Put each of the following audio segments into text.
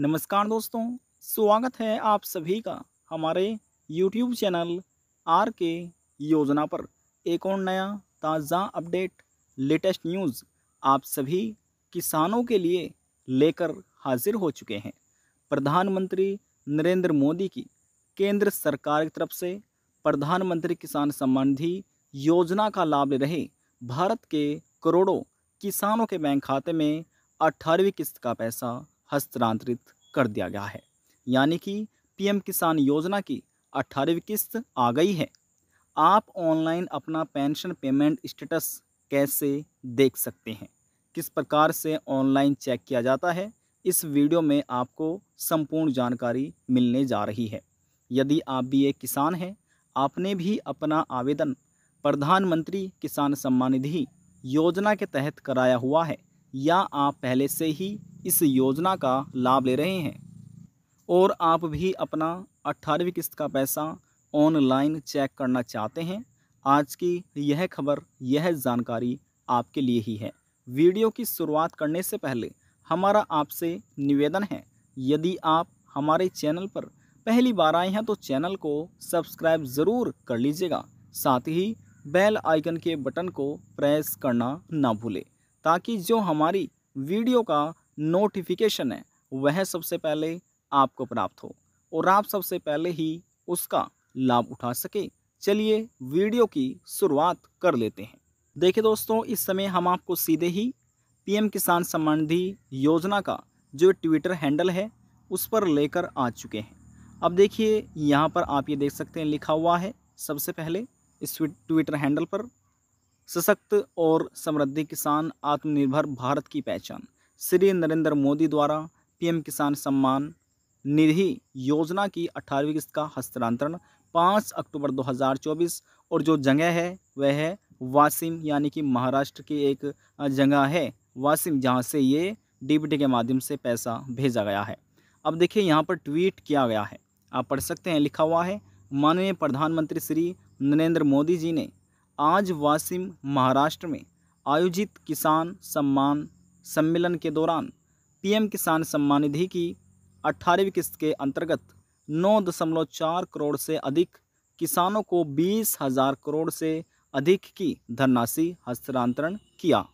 नमस्कार दोस्तों स्वागत है आप सभी का हमारे यूट्यूब चैनल आर के योजना पर एक और नया ताज़ा अपडेट लेटेस्ट न्यूज़ आप सभी किसानों के लिए लेकर हाजिर हो चुके हैं प्रधानमंत्री नरेंद्र मोदी की केंद्र सरकार की तरफ से प्रधानमंत्री किसान सम्मान निधि योजना का लाभ ले रहे भारत के करोड़ों किसानों के बैंक खाते में अठारहवीं किस्त का पैसा हस्तांतरित कर दिया गया है यानी कि पीएम किसान योजना की अट्ठारहवीं किस्त आ गई है आप ऑनलाइन अपना पेंशन पेमेंट स्टेटस कैसे देख सकते हैं किस प्रकार से ऑनलाइन चेक किया जाता है इस वीडियो में आपको संपूर्ण जानकारी मिलने जा रही है यदि आप भी एक किसान हैं आपने भी अपना आवेदन प्रधानमंत्री किसान सम्मान निधि योजना के तहत कराया हुआ है या आप पहले से ही इस योजना का लाभ ले रहे हैं और आप भी अपना अट्ठारहवीं किस्त का पैसा ऑनलाइन चेक करना चाहते हैं आज की यह खबर यह जानकारी आपके लिए ही है वीडियो की शुरुआत करने से पहले हमारा आपसे निवेदन है यदि आप हमारे चैनल पर पहली बार आए हैं तो चैनल को सब्सक्राइब ज़रूर कर लीजिएगा साथ ही बेल आइकन के बटन को प्रेस करना ना भूलें ताकि जो हमारी वीडियो का नोटिफिकेशन है वह सबसे पहले आपको प्राप्त हो और आप सबसे पहले ही उसका लाभ उठा सके चलिए वीडियो की शुरुआत कर लेते हैं देखिए दोस्तों इस समय हम आपको सीधे ही पीएम किसान सम्मान निधि योजना का जो ट्विटर हैंडल है उस पर लेकर आ चुके हैं अब देखिए यहाँ पर आप ये देख सकते हैं लिखा हुआ है सबसे पहले इस ट्विटर हैंडल पर सशक्त और समृद्धि किसान आत्मनिर्भर भारत की पहचान श्री नरेंद्र मोदी द्वारा पीएम किसान सम्मान निधि योजना की अठारहवीं किस्त का हस्तांतरण 5 अक्टूबर 2024 और जो जगह है वह है वासिम यानी कि महाराष्ट्र की एक जगह है वासिम जहां से ये डीबीटी के माध्यम से पैसा भेजा गया है अब देखिए यहाँ पर ट्वीट किया गया है आप पढ़ सकते हैं लिखा हुआ है माननीय प्रधानमंत्री श्री नरेंद्र मोदी जी ने आज वासिम महाराष्ट्र में आयोजित किसान सम्मान सम्मेलन के दौरान पीएम किसान सम्मान निधि की अट्ठारहवीं किस्त के अंतर्गत 9.4 करोड़ से अधिक किसानों को बीस हजार करोड़ से अधिक की धनराशि हस्तांतरण किया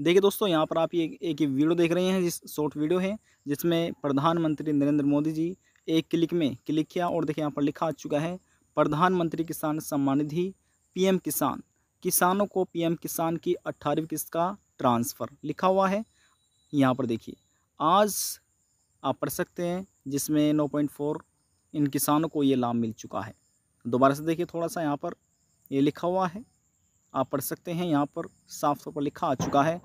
देखिए दोस्तों यहाँ पर आप ये एक वीडियो देख रहे हैं जिस शॉर्ट वीडियो है जिसमें प्रधानमंत्री नरेंद्र मोदी जी एक क्लिक में क्लिक किया और देखिए यहाँ पर लिखा आ चुका है प्रधानमंत्री किसान सम्मान निधि पीएम किसान किसानों को पीएम किसान की अट्ठारहवीं किस्त का ट्रांसफ़र लिखा हुआ है यहाँ पर देखिए आज आप पढ़ सकते हैं जिसमें नौ पॉइंट फोर इन किसानों को ये लाभ मिल चुका है दोबारा से देखिए थोड़ा सा यहाँ पर ये लिखा हुआ है आप पढ़ सकते हैं यहाँ पर साफ तौर पर लिखा आ चुका है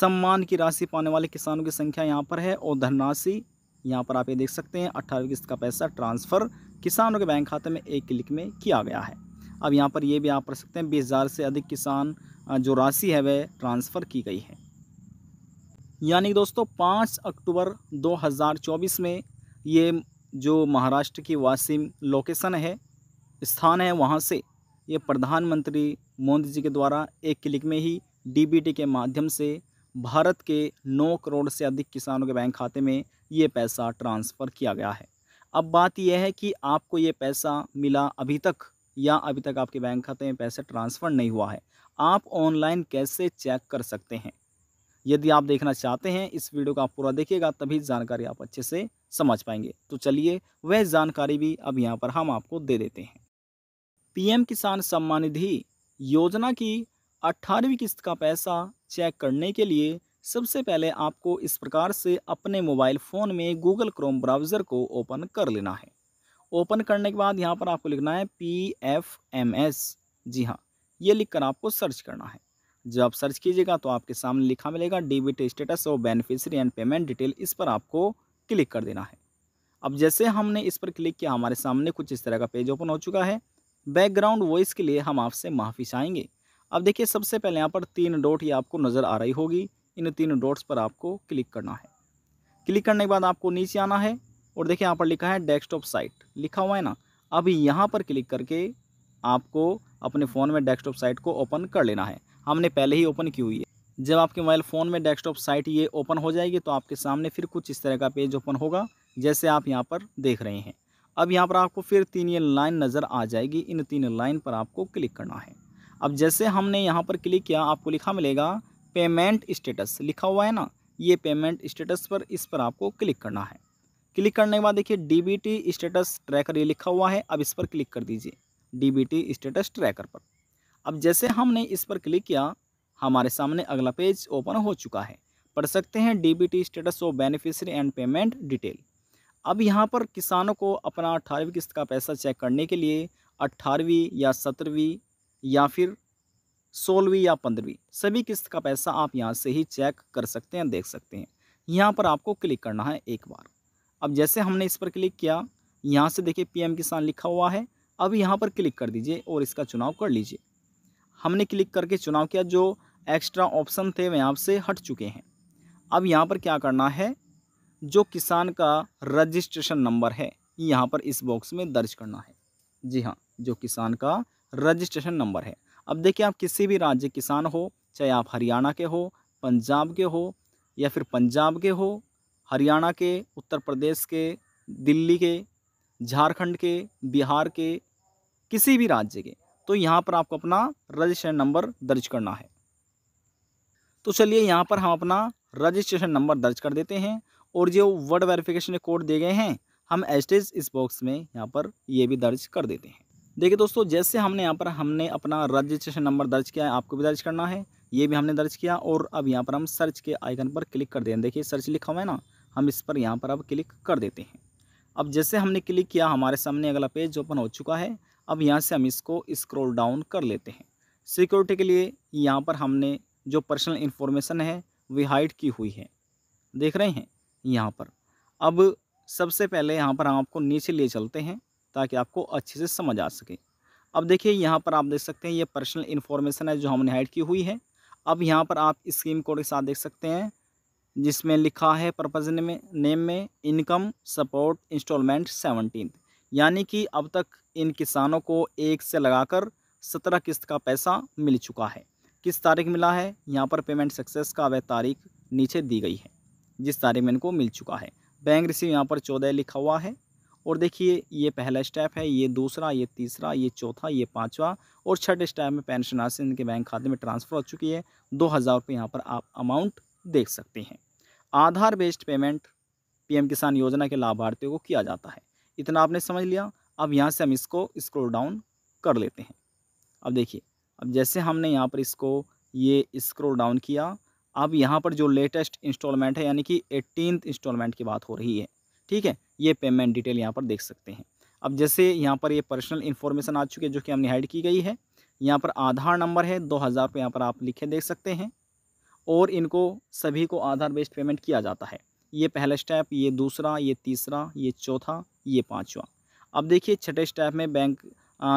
सम्मान की राशि पाने वाले किसानों की संख्या यहाँ पर है और धनराशि यहाँ पर आप ये देख सकते हैं अट्ठारह किस्त का पैसा ट्रांसफ़र किसानों के बैंक खाते में एक क्लिक में किया गया है अब यहाँ पर ये भी आप पढ़ सकते हैं बीस हज़ार से अधिक किसान जो राशि है वह ट्रांसफ़र की गई है यानी दोस्तों पाँच अक्टूबर 2024 में ये जो महाराष्ट्र की वासिम लोकेशन है स्थान है वहाँ से ये प्रधानमंत्री मोदी जी के द्वारा एक क्लिक में ही डी के माध्यम से भारत के नौ करोड़ से अधिक किसानों के बैंक खाते में ये पैसा ट्रांसफ़र किया गया है अब बात यह है कि आपको ये पैसा मिला अभी तक या अभी तक आपके बैंक खाते में पैसे ट्रांसफ़र नहीं हुआ है आप ऑनलाइन कैसे चेक कर सकते हैं यदि आप देखना चाहते हैं इस वीडियो को आप पूरा देखिएगा तभी जानकारी आप अच्छे से समझ पाएंगे तो चलिए वह जानकारी भी अब यहाँ पर हम आपको दे देते हैं पीएम किसान सम्मान निधि योजना की अट्ठारहवीं किस्त का पैसा चेक करने के लिए सबसे पहले आपको इस प्रकार से अपने मोबाइल फ़ोन में गूगल क्रोम ब्राउज़र को ओपन कर लेना है ओपन करने के बाद यहाँ पर आपको लिखना है पी एफ एम एस जी हाँ ये लिखकर आपको सर्च करना है जब आप सर्च कीजिएगा तो आपके सामने लिखा मिलेगा डेबिट स्टेटस और बेनिफिशरी एंड पेमेंट डिटेल इस पर आपको क्लिक कर देना है अब जैसे हमने इस पर क्लिक किया हमारे सामने कुछ इस तरह का पेज ओपन हो चुका है बैकग्राउंड वॉइस के लिए हम आपसे माफ़ी चाहेंगे अब देखिए सबसे पहले यहाँ पर तीन डॉट ये आपको नज़र आ रही होगी इन तीन डॉट्स पर आपको क्लिक करना है क्लिक करने के बाद आपको नीचे आना है और देखिए यहाँ पर लिखा है डेस्कटॉप साइट लिखा हुआ है ना अब यहाँ पर क्लिक करके आपको अपने फ़ोन में डेस्कटॉप साइट को ओपन कर लेना है हमने पहले ही ओपन की हुई है जब आपके मोबाइल फ़ोन में डेस्कटॉप साइट ये ओपन हो जाएगी तो आपके सामने फिर कुछ इस तरह का पेज ओपन होगा जैसे आप यहाँ पर देख रहे हैं अब यहाँ पर आपको फिर तीन ये लाइन नज़र आ जाएगी इन तीन लाइन पर आपको क्लिक करना है अब जैसे हमने यहाँ पर क्लिक किया आपको लिखा मिलेगा पेमेंट स्टेटस लिखा हुआ है ना ये पेमेंट स्टेटस पर इस पर आपको क्लिक करना है क्लिक करने के बाद देखिए डी स्टेटस ट्रैकर ये लिखा हुआ है अब इस पर क्लिक कर दीजिए डी स्टेटस ट्रैकर पर अब जैसे हमने इस पर क्लिक किया हमारे सामने अगला पेज ओपन हो चुका है पढ़ सकते हैं the status of beneficiary and payment detail अब यहाँ पर किसानों को अपना अट्ठारहवीं किस्त का पैसा चेक करने के लिए अट्ठारहवीं या सत्रहवीं या फिर सोलहवीं या पंद्रहवीं सभी किस्त का पैसा आप यहाँ से ही चेक कर सकते हैं देख सकते हैं यहाँ पर आपको क्लिक करना है एक बार अब जैसे हमने इस पर क्लिक किया यहाँ से देखिए पीएम किसान लिखा हुआ है अब यहाँ पर क्लिक कर दीजिए और इसका चुनाव कर लीजिए हमने क्लिक करके चुनाव किया जो एक्स्ट्रा ऑप्शन थे वे आपसे हट चुके हैं अब यहाँ पर क्या करना है जो किसान का रजिस्ट्रेशन नंबर है यहाँ पर इस बॉक्स में दर्ज करना है जी हाँ जो किसान का रजिस्ट्रेशन नंबर है अब देखिए आप किसी भी राज्य किसान हो चाहे आप हरियाणा के हो पंजाब के हो या फिर पंजाब के हो हरियाणा के उत्तर प्रदेश के दिल्ली के झारखंड के बिहार के किसी भी राज्य के तो यहाँ पर आपको अपना रजिस्ट्रेशन नंबर दर्ज करना है तो चलिए यहाँ पर हम अपना रजिस्ट्रेशन नंबर दर्ज कर देते हैं और जो वर्ड वेरिफिकेशन कोड दिए गए हैं हम एस्टेज इस बॉक्स में यहाँ पर ये भी दर्ज कर देते हैं देखिए दोस्तों जैसे हमने यहाँ पर हमने अपना रजिस्ट्रेशन नंबर दर्ज किया है आपको भी दर्ज करना है ये भी हमने दर्ज किया और अब यहाँ पर हम सर्च के आइकन पर क्लिक कर दें देखिए सर्च लिखा हुआ है ना हम इस पर यहाँ पर अब क्लिक कर देते हैं अब जैसे हमने क्लिक किया हमारे सामने अगला पेज ओपन हो चुका है अब यहाँ से हम इसको स्क्रॉल डाउन कर लेते हैं सिक्योरिटी के लिए यहाँ पर हमने जो पर्सनल इन्फॉर्मेशन है वे हाइड की हुई है देख रहे हैं यहाँ पर अब सबसे पहले यहाँ पर हम आपको नीचे ले चलते हैं ताकि आपको अच्छे से समझ आ सके अब देखिए यहाँ पर आप देख सकते हैं ये पर्सनल इन्फॉर्मेशन है जो हमने हाइड की हुई है अब यहाँ पर आप स्कीम कोड के साथ देख सकते हैं जिसमें लिखा है पर्पज में नेम में इनकम सपोर्ट इंस्टॉलमेंट सेवनटीन यानी कि अब तक इन किसानों को एक से लगाकर सत्रह किस्त का पैसा मिल चुका है किस तारीख मिला है यहाँ पर पेमेंट सक्सेस का वह तारीख नीचे दी गई है जिस तारीख में इनको मिल चुका है बैंक रिसीव यहाँ पर चौदह लिखा हुआ है और देखिए ये पहला स्टेप है ये दूसरा ये तीसरा ये चौथा ये पाँचवा और छठे स्टेप में पेंशन राशि इनके बैंक खाते में ट्रांसफ़र हो चुकी है दो हज़ार रुपये यहाँ पर आप अमाउंट देख सकते हैं आधार बेस्ड पेमेंट पीएम किसान योजना के लाभार्थियों को किया जाता है इतना आपने समझ लिया अब यहाँ से हम इसको स्क्रोल डाउन कर लेते हैं अब देखिए अब जैसे हमने यहाँ पर इसको ये स्क्रोल डाउन किया अब यहाँ पर जो लेटेस्ट इंस्टॉलमेंट है यानी कि एटीनथ इंस्टॉलमेंट की बात हो रही है ठीक है ये पेमेंट डिटेल यहाँ पर देख सकते हैं अब जैसे यहाँ पर ये पर्सनल इन्फॉर्मेशन आ चुकी है जो कि हमने हाइड की गई है यहाँ पर आधार नंबर है दो हज़ार रुपये यहाँ पर आप लिखे देख सकते हैं और इनको सभी को आधार बेस्ड पेमेंट किया जाता है ये पहला स्टेप ये दूसरा ये तीसरा ये चौथा ये पाँचवा अब देखिए छठे स्टेप में बैंक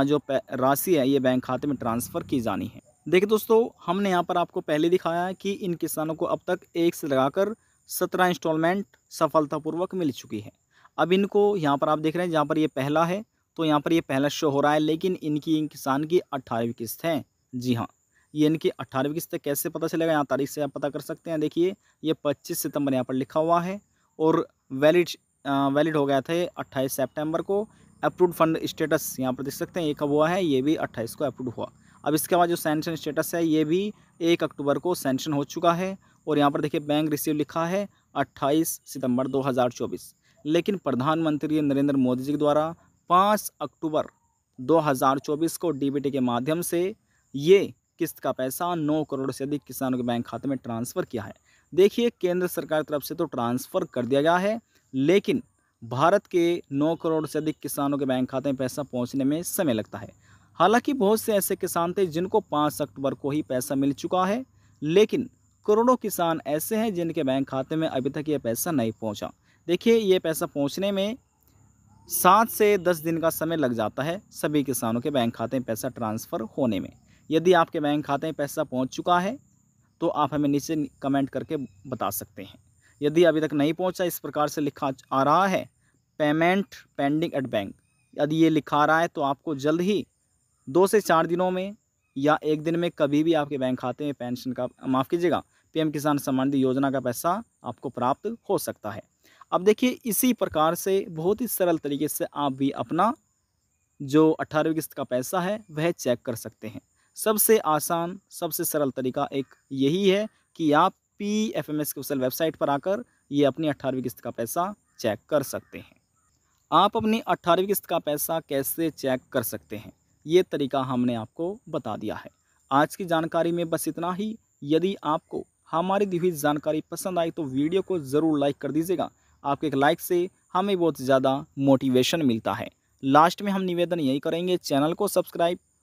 जो राशि है ये बैंक खाते में ट्रांसफ़र की जानी है देखिए दोस्तों हमने यहाँ पर आपको पहले दिखाया है कि इन किसानों को अब तक एक से लगाकर सत्रह इंस्टॉलमेंट सफलतापूर्वक मिल चुकी है अब इनको यहाँ पर आप देख रहे हैं जहाँ पर ये पहला है तो यहाँ पर ये पहला शो हो रहा है लेकिन इनकी इन किसान की अट्ठारहवीं किस्त है जी हाँ ये इनकी अट्ठारहवीं किस्त कैसे पता चलेगा यहाँ तारीख से आप पता कर सकते हैं देखिए ये पच्चीस सितंबर यहाँ पर लिखा हुआ है और वैलिड वैलिड हो गया था ये अट्ठाईस सेप्टेम्बर को अप्रूव फंड स्टेटस यहाँ पर देख सकते हैं ये कब हुआ है ये भी अट्ठाईस को अप्रूव हुआ अब इसके बाद जो सेंशन स्टेटस है ये भी एक अक्टूबर को सेंशन हो चुका है और यहाँ पर देखिए बैंक रिसीव लिखा है 28 सितंबर 2024 लेकिन प्रधानमंत्री नरेंद्र मोदी जी द्वारा 5 अक्टूबर 2024 को डीबीटी के माध्यम से ये किस्त का पैसा नौ करोड़ से अधिक किसानों के बैंक खाते में ट्रांसफ़र किया है देखिए केंद्र सरकार तरफ से तो ट्रांसफ़र कर दिया गया है लेकिन भारत के नौ करोड़ से अधिक किसानों के बैंक खाते में पैसा पहुँचने में समय लगता है हालांकि बहुत से ऐसे किसान थे जिनको पाँच अक्टूबर को ही पैसा मिल चुका है लेकिन करोड़ों किसान ऐसे हैं जिनके बैंक खाते में अभी तक ये पैसा नहीं पहुँचा देखिए ये पैसा पहुँचने में सात से दस दिन का समय लग जाता है सभी किसानों के बैंक खाते में पैसा ट्रांसफ़र होने में यदि आपके बैंक खाते में पैसा पहुंच चुका है तो आप हमें नीचे कमेंट करके बता सकते हैं यदि अभी तक नहीं पहुंचा इस प्रकार से लिखा आ रहा है पेमेंट पेंडिंग एट बैंक यदि ये लिखा आ रहा है तो आपको जल्द ही दो से चार दिनों में या एक दिन में कभी भी आपके बैंक खाते में पेंशन का माफ़ कीजिएगा पीएम किसान सम्मान निधि योजना का पैसा आपको प्राप्त हो सकता है अब देखिए इसी प्रकार से बहुत ही सरल तरीके से आप भी अपना जो अट्ठारहवीं किस्त का पैसा है वह चेक कर सकते हैं सबसे आसान सबसे सरल तरीका एक यही है कि आप पी एफ एम एस क्यूसल वेबसाइट पर आकर ये अपनी अट्ठारहवीं किस्त का पैसा चेक कर सकते हैं आप अपनी अट्ठारहवीं किस्त का पैसा कैसे चेक कर सकते हैं ये तरीका हमने आपको बता दिया है आज की जानकारी में बस इतना ही यदि आपको हमारी दी हुई जानकारी पसंद आई तो वीडियो को ज़रूर लाइक कर दीजिएगा आपके एक लाइक से हमें बहुत ज़्यादा मोटिवेशन मिलता है लास्ट में हम निवेदन यही करेंगे चैनल को सब्सक्राइब